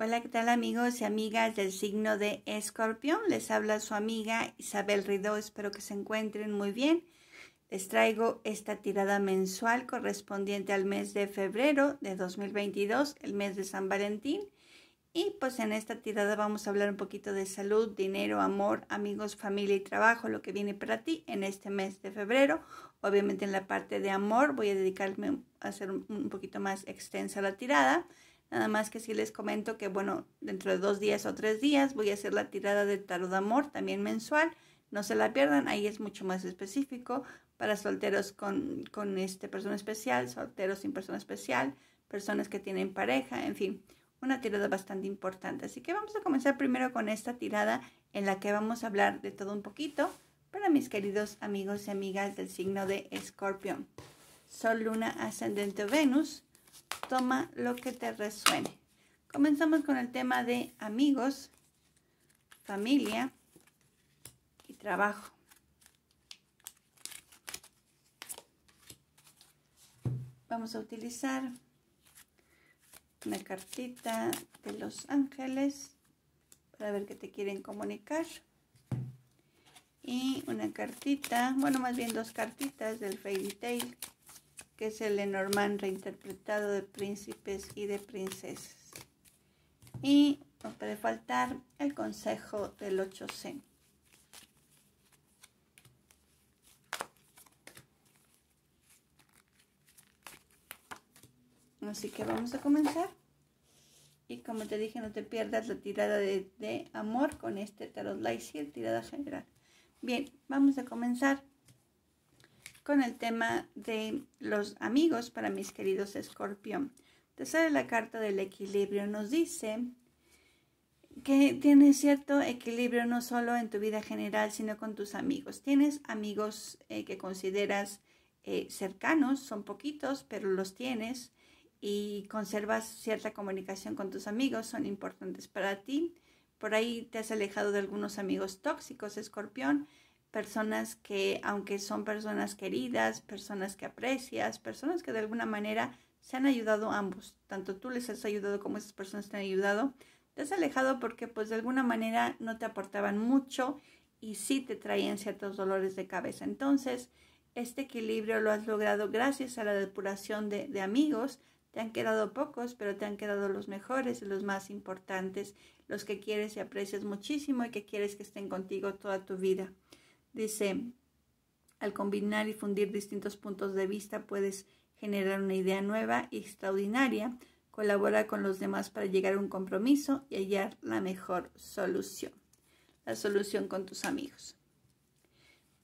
Hola, ¿qué tal amigos y amigas del signo de Escorpión? Les habla su amiga Isabel Ridó, espero que se encuentren muy bien. Les traigo esta tirada mensual correspondiente al mes de febrero de 2022, el mes de San Valentín. Y pues en esta tirada vamos a hablar un poquito de salud, dinero, amor, amigos, familia y trabajo, lo que viene para ti en este mes de febrero. Obviamente en la parte de amor voy a dedicarme a hacer un poquito más extensa la tirada. Nada más que si les comento que, bueno, dentro de dos días o tres días voy a hacer la tirada de tarot de amor, también mensual. No se la pierdan, ahí es mucho más específico para solteros con, con este persona especial, solteros sin persona especial, personas que tienen pareja, en fin, una tirada bastante importante. Así que vamos a comenzar primero con esta tirada en la que vamos a hablar de todo un poquito para mis queridos amigos y amigas del signo de Escorpión. Sol, Luna, Ascendente Venus toma lo que te resuene. Comenzamos con el tema de amigos, familia y trabajo. Vamos a utilizar una cartita de los ángeles para ver qué te quieren comunicar. Y una cartita, bueno, más bien dos cartitas del Fairy Tail que es el Enormán reinterpretado de príncipes y de princesas. Y no puede faltar el consejo del 8C. Así que vamos a comenzar. Y como te dije, no te pierdas la tirada de, amor con este tarot light y tirada general. Bien, vamos a comenzar con el tema de los amigos para mis queridos escorpión. sale la carta del equilibrio nos dice que tienes cierto equilibrio no solo en tu vida general, sino con tus amigos. Tienes amigos eh, que consideras eh, cercanos, son poquitos, pero los tienes y conservas cierta comunicación con tus amigos, son importantes para ti. Por ahí te has alejado de algunos amigos tóxicos, escorpión, personas que, aunque son personas queridas, personas que aprecias, personas que de alguna manera se han ayudado ambos, tanto tú les has ayudado como esas personas te han ayudado, te has alejado porque pues de alguna manera no te aportaban mucho y sí te traían ciertos dolores de cabeza. Entonces, este equilibrio lo has logrado gracias a la depuración de, de amigos. Te han quedado pocos, pero te han quedado los mejores y los más importantes, los que quieres y aprecias muchísimo y que quieres que estén contigo toda tu vida. Dice, al combinar y fundir distintos puntos de vista puedes generar una idea nueva y extraordinaria. Colabora con los demás para llegar a un compromiso y hallar la mejor solución. La solución con tus amigos.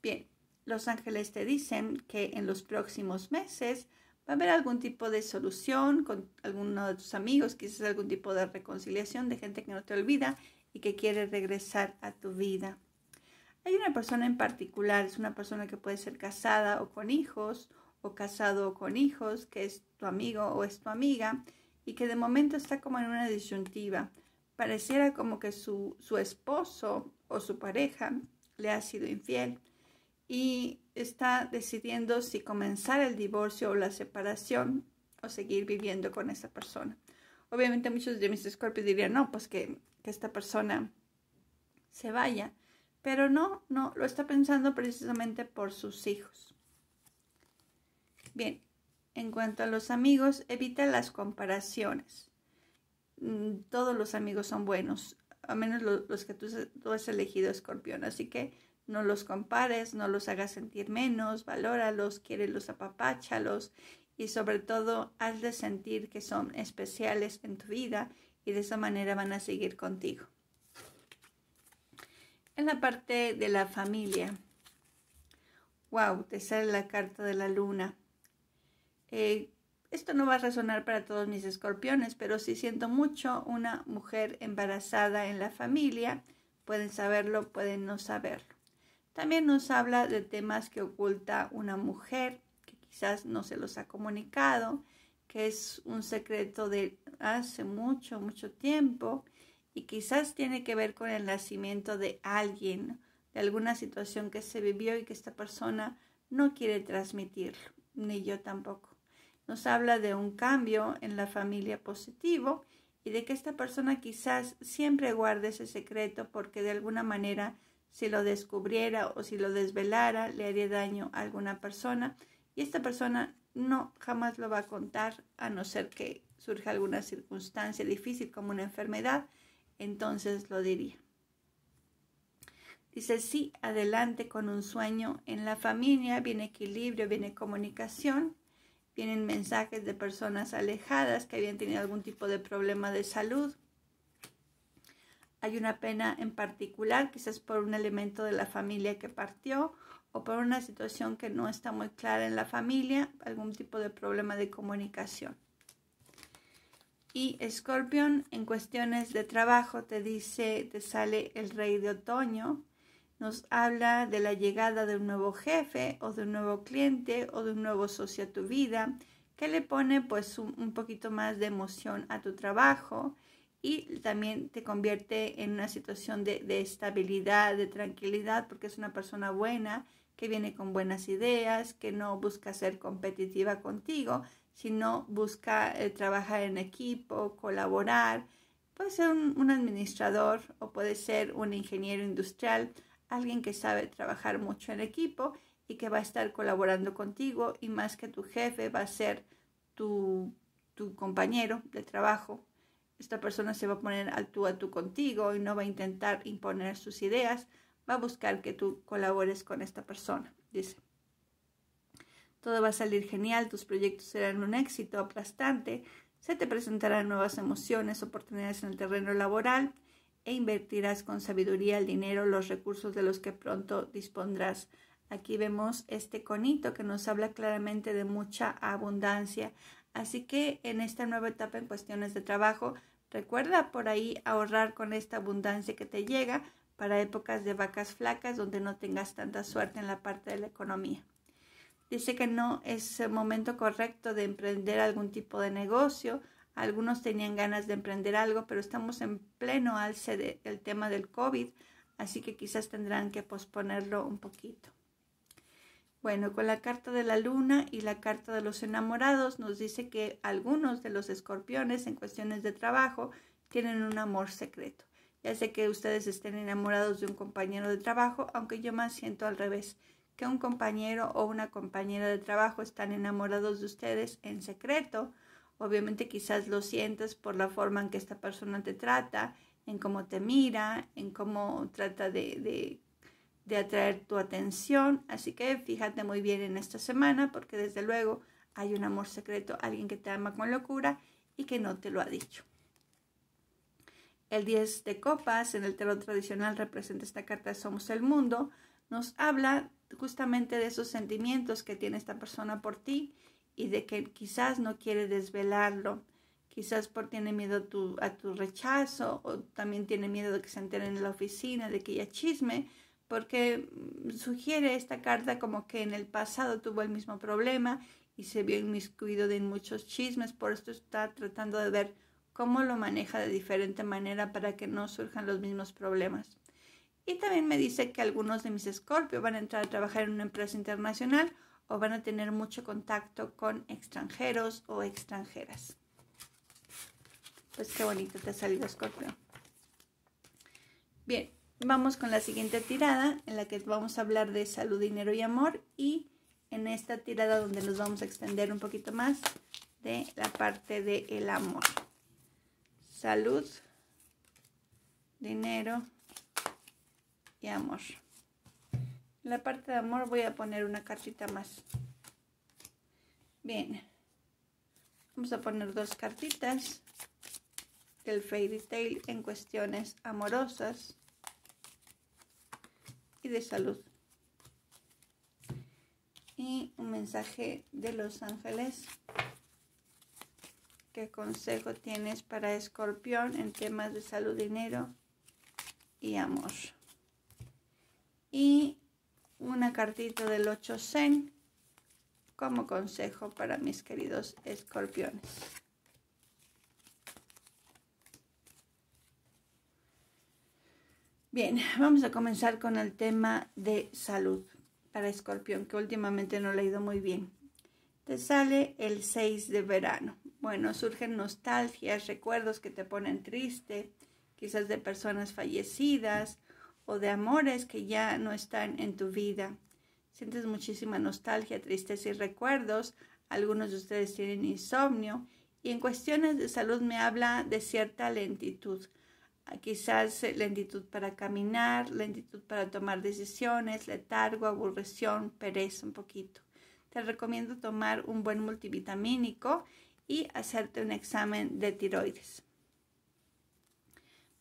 Bien, los ángeles te dicen que en los próximos meses va a haber algún tipo de solución con alguno de tus amigos, quizás algún tipo de reconciliación de gente que no te olvida y que quiere regresar a tu vida. Hay una persona en particular, es una persona que puede ser casada o con hijos, o casado o con hijos, que es tu amigo o es tu amiga, y que de momento está como en una disyuntiva. Pareciera como que su, esposo o su pareja le ha sido infiel y está decidiendo si comenzar el divorcio o la separación o seguir viviendo con esa persona. Obviamente muchos de mis escorpios dirían, no, pues que, que esta persona se vaya. Pero no, no, lo está pensando precisamente por sus hijos. Bien, en cuanto a los amigos, evita las comparaciones. Mm, todos los amigos son buenos, a menos los que tú, has elegido, escorpión. Así que no los compares, no los hagas sentir menos, valóralos, quiérelos, apapáchalos y sobre todo de sentir que son especiales en tu vida y de esa manera van a seguir contigo en la parte de la familia. ¡Wow! Te sale la carta de la luna. Eh, esto no va a resonar para todos mis escorpiones, pero si siento mucho una mujer embarazada en la familia, pueden saberlo, pueden no saberlo. También nos habla de temas que oculta una mujer, que quizás no se los ha comunicado, que es un secreto de hace mucho, mucho tiempo y quizás tiene que ver con el nacimiento de alguien, de alguna situación que se vivió y que esta persona no quiere transmitirlo, ni yo tampoco. Nos habla de un cambio en la familia positivo y de que esta persona quizás siempre guarde ese secreto porque de alguna manera si lo descubriera o si lo desvelara le haría daño a alguna persona y esta persona no jamás lo va a contar a no ser que surja alguna circunstancia difícil como una enfermedad entonces lo diría. Dice, sí, adelante con un sueño. En la familia viene equilibrio, viene comunicación, vienen mensajes de personas alejadas que habían tenido algún tipo de problema de salud. Hay una pena en particular, quizás por un elemento de la familia que partió o por una situación que no está muy clara en la familia, algún tipo de problema de comunicación. Y Scorpion en cuestiones de trabajo te dice, te sale el rey de otoño, nos habla de la llegada de un nuevo jefe o de un nuevo cliente o de un nuevo socio a tu vida, que le pone pues un, poquito más de emoción a tu trabajo y también te convierte en una situación de, de, estabilidad, de tranquilidad, porque es una persona buena, que viene con buenas ideas, que no busca ser competitiva contigo, si no busca eh, trabajar en equipo, colaborar. Puede ser un, administrador o puede ser un ingeniero industrial, alguien que sabe trabajar mucho en equipo y que va a estar colaborando contigo y más que tu jefe va a ser tu, tu compañero de trabajo. Esta persona se va a poner al tú a tú contigo y no va a intentar imponer sus ideas, va a buscar que tú colabores con esta persona, dice. Todo va a salir genial, tus proyectos serán un éxito aplastante, se te presentarán nuevas emociones, oportunidades en el terreno laboral e invertirás con sabiduría el dinero, los recursos de los que pronto dispondrás. Aquí vemos este conito que nos habla claramente de mucha abundancia. Así que en esta nueva etapa en cuestiones de trabajo, recuerda por ahí ahorrar con esta abundancia que te llega para épocas de vacas flacas donde no tengas tanta suerte en la parte de la economía dice que no es el momento correcto de emprender algún tipo de negocio. Algunos tenían ganas de emprender algo, pero estamos en pleno alce del tema del COVID, así que quizás tendrán que posponerlo un poquito. Bueno, con la carta de la luna y la carta de los enamorados nos dice que algunos de los escorpiones en cuestiones de trabajo tienen un amor secreto. Ya sé que ustedes estén enamorados de un compañero de trabajo, aunque yo más siento al revés que un compañero o una compañera de trabajo están enamorados de ustedes en secreto. Obviamente quizás lo sientas por la forma en que esta persona te trata, en cómo te mira, en cómo trata de, atraer tu atención. Así que fíjate muy bien en esta semana porque desde luego hay un amor secreto, alguien que te ama con locura y que no te lo ha dicho. El 10 de copas en el telón tradicional representa esta carta Somos el Mundo, nos habla justamente de esos sentimientos que tiene esta persona por ti y de que quizás no quiere desvelarlo, quizás por tiene miedo a tu, a tu rechazo o también tiene miedo de que se enteren en la oficina, de que ella chisme, porque mm, sugiere esta carta como que en el pasado tuvo el mismo problema y se vio inmiscuido en muchos chismes, por esto está tratando de ver cómo lo maneja de diferente manera para que no surjan los mismos problemas. Y también me dice que algunos de mis Scorpio van a entrar a trabajar en una empresa internacional o van a tener mucho contacto con extranjeros o extranjeras. Pues qué bonito te ha salido Scorpio. Bien, vamos con la siguiente tirada en la que vamos a hablar de salud, dinero y amor y en esta tirada donde nos vamos a extender un poquito más de la parte del amor. Salud, dinero y amor. En la parte de amor voy a poner una cartita más. Bien. Vamos a poner dos cartitas el fairy tale en cuestiones amorosas y de salud. Y un mensaje de los ángeles. ¿Qué consejo tienes para escorpión en temas de salud, dinero y amor? y una cartita del 8 Zen como consejo para mis queridos escorpiones. Bien, vamos a comenzar con el tema de salud para escorpión, que últimamente no le ha ido muy bien. Te sale el 6 de verano. Bueno, surgen nostalgias, recuerdos que te ponen triste, quizás de personas fallecidas, o de amores que ya no están en tu vida. Sientes muchísima nostalgia, tristeza y recuerdos. Algunos de ustedes tienen insomnio y en cuestiones de salud me habla de cierta lentitud. Quizás eh, lentitud para caminar, lentitud para tomar decisiones, letargo, aburrición, pereza un poquito. Te recomiendo tomar un buen multivitamínico y hacerte un examen de tiroides.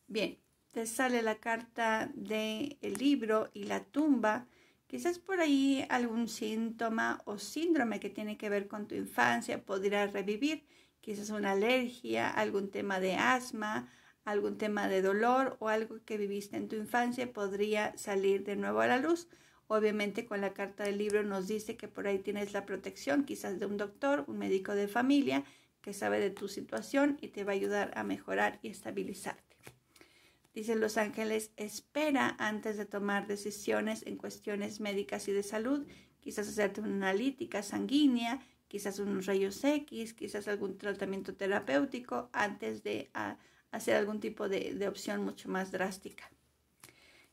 Bien, te sale la carta del libro y la tumba, quizás por ahí algún síntoma o síndrome que tiene que ver con tu infancia podría revivir, quizás una alergia, algún tema de asma, algún tema de dolor o algo que viviste en tu infancia podría salir de nuevo a la luz. Obviamente con la carta del libro nos dice que por ahí tienes la protección quizás de un doctor, un médico de familia que sabe de tu situación y te va a ayudar a mejorar y estabilizarte. Dice los ángeles, espera antes de tomar decisiones en cuestiones médicas y de salud, quizás hacerte una analítica sanguínea, quizás unos rayos X, quizás algún tratamiento terapéutico antes de ah, hacer algún tipo de, opción mucho más drástica.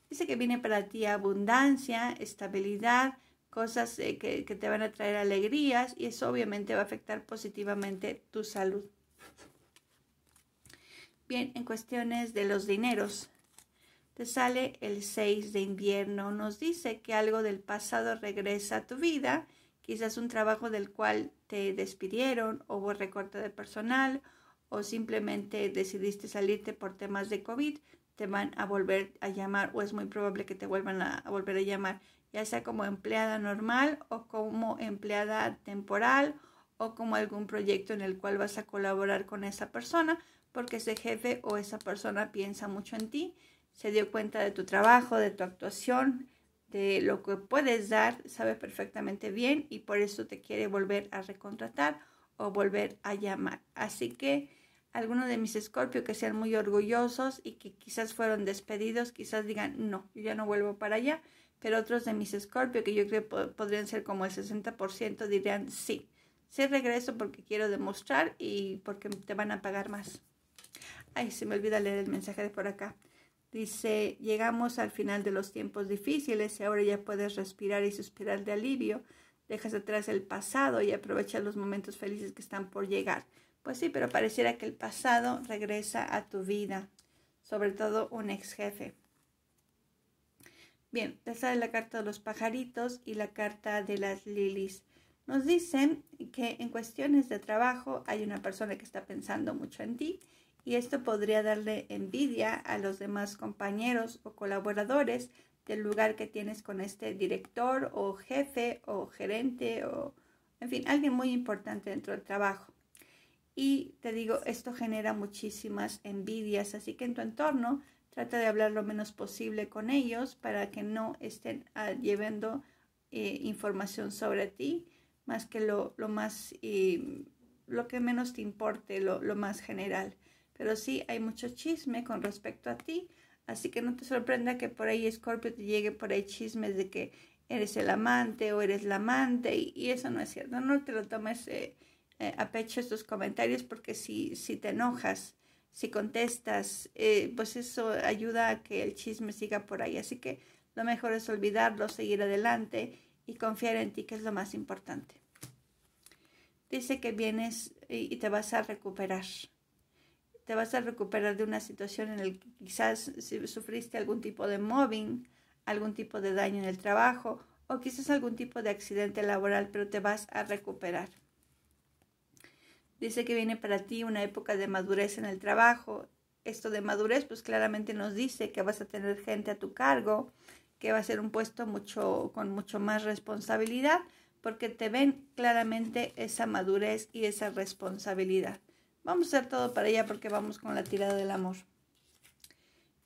Dice que viene para ti abundancia, estabilidad, cosas eh, que, que, te van a traer alegrías y eso obviamente va a afectar positivamente tu salud. Bien, en cuestiones de los dineros, te sale el 6 de invierno. Nos dice que algo del pasado regresa a tu vida, quizás un trabajo del cual te despidieron o hubo recorte de personal o simplemente decidiste salirte por temas de COVID, te van a volver a llamar o es muy probable que te vuelvan a, a volver a llamar, ya sea como empleada normal o como empleada temporal o como algún proyecto en el cual vas a colaborar con esa persona, porque ese jefe o esa persona piensa mucho en ti, se dio cuenta de tu trabajo, de tu actuación, de lo que puedes dar, sabe perfectamente bien y por eso te quiere volver a recontratar o volver a llamar. Así que algunos de mis escorpios que sean muy orgullosos y que quizás fueron despedidos, quizás digan, no, yo ya no vuelvo para allá, pero otros de mis escorpios que yo creo podrían ser como el 60% dirían, sí, sí regreso porque quiero demostrar y porque te van a pagar más. Ay, se me olvida leer el mensaje de por acá. Dice, llegamos al final de los tiempos difíciles y ahora ya puedes respirar y suspirar de alivio. Dejas atrás el pasado y aprovechas los momentos felices que están por llegar. Pues sí, pero pareciera que el pasado regresa a tu vida, sobre todo un ex jefe. Bien, te sale la carta de los pajaritos y la carta de las lilies. Nos dicen que en cuestiones de trabajo hay una persona que está pensando mucho en ti y esto podría darle envidia a los demás compañeros o colaboradores del lugar que tienes con este director o jefe o gerente o, en fin, alguien muy importante dentro del trabajo. Y te digo, esto genera muchísimas envidias, así que en tu entorno trata de hablar lo menos posible con ellos para que no estén ah, llevando eh, información sobre ti, más que lo, más, lo que menos te importe, lo más general pero sí hay mucho chisme con respecto a ti. Así que no te sorprenda que por ahí Scorpio te llegue por ahí chismes de que eres el amante o eres la amante y, eso no es cierto. No te lo tomes eh, eh, a pecho estos comentarios porque si, si te enojas, si contestas, eh, pues eso ayuda a que el chisme siga por ahí. Así que lo mejor es olvidarlo, seguir adelante y confiar en ti, que es lo más importante. Dice que vienes y te vas a recuperar te vas a recuperar de una situación en la que quizás sufriste algún tipo de mobbing, algún tipo de daño en el trabajo o quizás algún tipo de accidente laboral, pero te vas a recuperar. Dice que viene para ti una época de madurez en el trabajo. Esto de madurez, pues claramente nos dice que vas a tener gente a tu cargo, que va a ser un puesto con mucho más responsabilidad, porque te ven claramente esa madurez y esa responsabilidad. Vamos a hacer todo para ella porque vamos con la tirada del amor.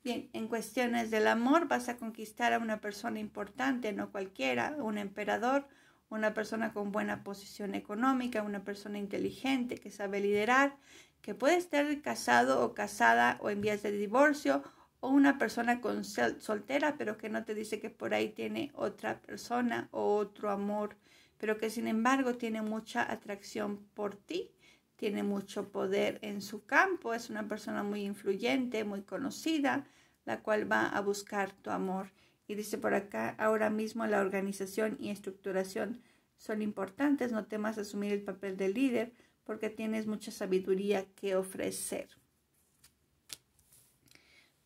Bien, en cuestiones del amor vas a conquistar a una persona importante, no cualquiera, un emperador, una persona con buena posición económica, una persona inteligente que sabe liderar, que puede estar casado o casada o en vías de divorcio o una persona con soltera pero que no te dice que por ahí tiene otra persona o otro amor, pero que sin embargo tiene mucha atracción por ti tiene mucho poder en su campo, es una persona muy influyente, muy conocida, la cual va a buscar tu amor. Y dice por acá, ahora mismo la organización y estructuración son importantes, no temas asumir el papel de líder porque tienes mucha sabiduría que ofrecer.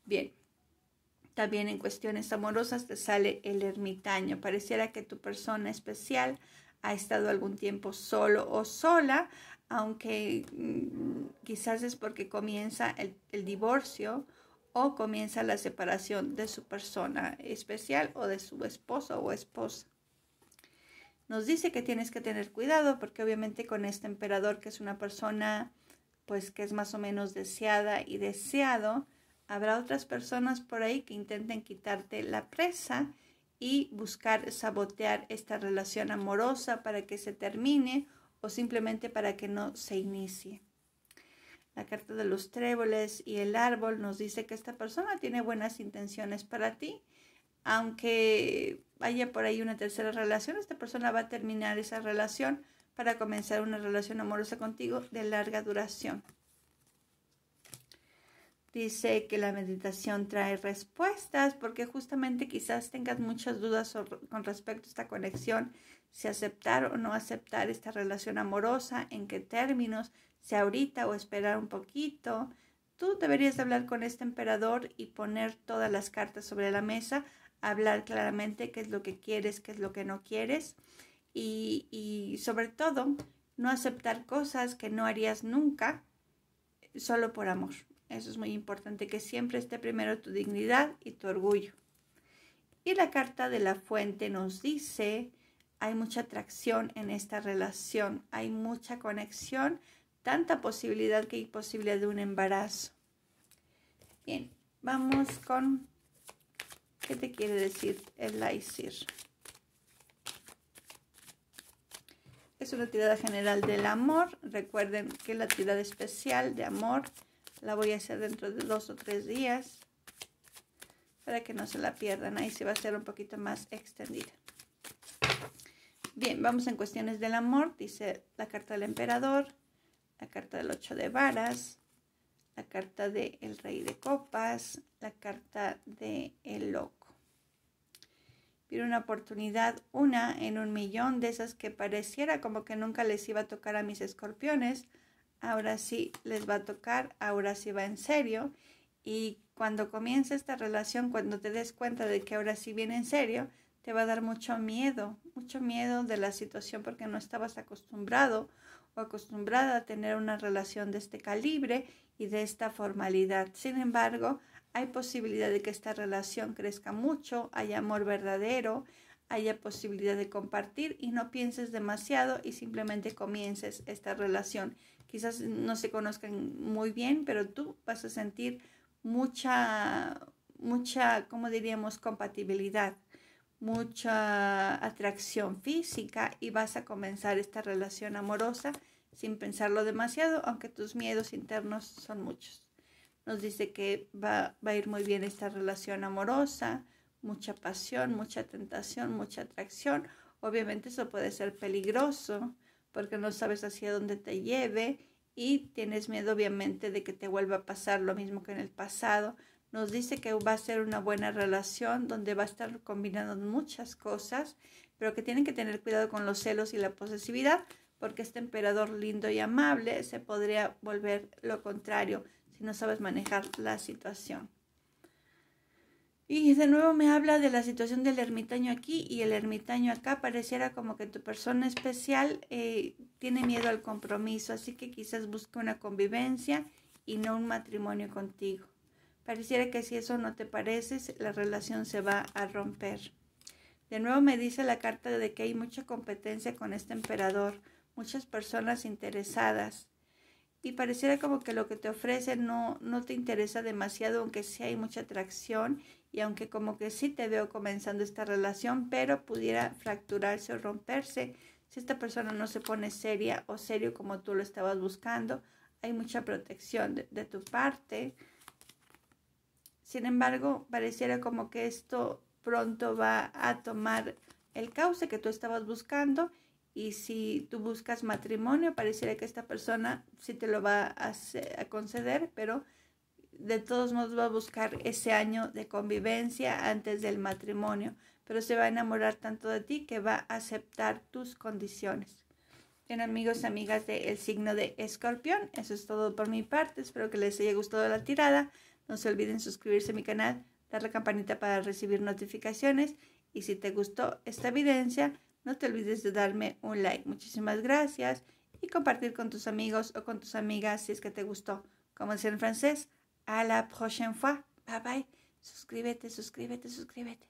Bien, también en cuestiones amorosas te sale el ermitaño. Pareciera que tu persona especial ha estado algún tiempo solo o sola, aunque mm, quizás es porque comienza el, divorcio o comienza la separación de su persona especial o de su esposo o esposa nos dice que tienes que tener cuidado porque obviamente con este emperador que es una persona pues que es más o menos deseada y deseado, habrá otras personas por ahí que intenten quitarte la presa y buscar sabotear esta relación amorosa para que se termine o simplemente para que no se inicie. La carta de los tréboles y el árbol nos dice que esta persona tiene buenas intenciones para ti, aunque haya por ahí una tercera relación, esta persona va a terminar esa relación para comenzar una relación amorosa contigo de larga duración dice que la meditación trae respuestas porque justamente quizás tengas muchas dudas con respecto a esta conexión, si aceptar o no aceptar esta relación amorosa, en qué términos, si ahorita o esperar un poquito. Tú deberías hablar con este emperador y poner todas las cartas sobre la mesa, hablar claramente qué es lo que quieres, qué es lo que no quieres y, y sobre todo no aceptar cosas que no harías nunca solo por amor. Eso es muy importante, que siempre esté primero tu dignidad y tu orgullo. Y la carta de la fuente nos dice, hay mucha atracción en esta relación, hay mucha conexión, tanta posibilidad que hay posibilidad de un embarazo. Bien, vamos con qué te quiere decir el Laisir. Es una tirada general del amor. Recuerden que la tirada especial de amor la voy a hacer dentro de dos o tres días para que no se la pierdan. Ahí se va a hacer un poquito más extendida. Bien, vamos en cuestiones del amor. Dice la carta del emperador, la carta del ocho de varas, la carta del rey de copas, la carta de el loco. Pero una oportunidad, una en un millón de esas que pareciera como que nunca les iba a tocar a mis escorpiones, ahora sí les va a tocar, ahora sí va en serio. Y cuando comience esta relación, cuando te des cuenta de que ahora sí viene en serio, te va a dar mucho miedo, mucho miedo de la situación porque no estabas acostumbrado o acostumbrada a tener una relación de este calibre y de esta formalidad. Sin embargo, hay posibilidad de que esta relación crezca mucho, haya amor verdadero, haya posibilidad de compartir y no pienses demasiado y simplemente comiences esta relación quizás no se conozcan muy bien, pero tú vas a sentir mucha, mucha, ¿cómo diríamos?, compatibilidad, mucha atracción física y vas a comenzar esta relación amorosa sin pensarlo demasiado, aunque tus miedos internos son muchos. Nos dice que va, va a ir muy bien esta relación amorosa, mucha pasión, mucha tentación, mucha atracción. Obviamente eso puede ser peligroso, porque no sabes hacia dónde te lleve y tienes miedo obviamente de que te vuelva a pasar lo mismo que en el pasado. Nos dice que va a ser una buena relación donde va a estar combinando muchas cosas, pero que tienen que tener cuidado con los celos y la posesividad, porque este emperador lindo y amable se podría volver lo contrario si no sabes manejar la situación. Y de nuevo me habla de la situación del ermitaño aquí y el ermitaño acá. Pareciera como que tu persona especial eh, tiene miedo al compromiso, así que quizás busque una convivencia y no un matrimonio contigo. Pareciera que si eso no te parece, la relación se va a romper. De nuevo me dice la carta de que hay mucha competencia con este emperador, muchas personas interesadas. Y pareciera como que lo que te ofrece no, no te interesa demasiado, aunque sí hay mucha atracción y aunque como que sí te veo comenzando esta relación, pero pudiera fracturarse o romperse si esta persona no se pone seria o serio como tú lo estabas buscando. Hay mucha protección de, tu parte. Sin embargo, pareciera como que esto pronto va a tomar el cauce que tú estabas buscando y si tú buscas matrimonio, pareciera que esta persona sí te lo va a conceder, pero de todos modos va a buscar ese año de convivencia antes del matrimonio, pero se va a enamorar tanto de ti que va a aceptar tus condiciones. Bien amigos, y amigas del signo de escorpión, eso es todo por mi parte, espero que les haya gustado la tirada, no se olviden suscribirse a mi canal, dar la campanita para recibir notificaciones y si te gustó esta evidencia, no te olvides de darme un like. Muchísimas gracias y compartir con tus amigos o con tus amigas si es que te gustó. Como decía en francés, A la prochaine fois. Bye bye. Suscríbete, suscríbete, suscríbete.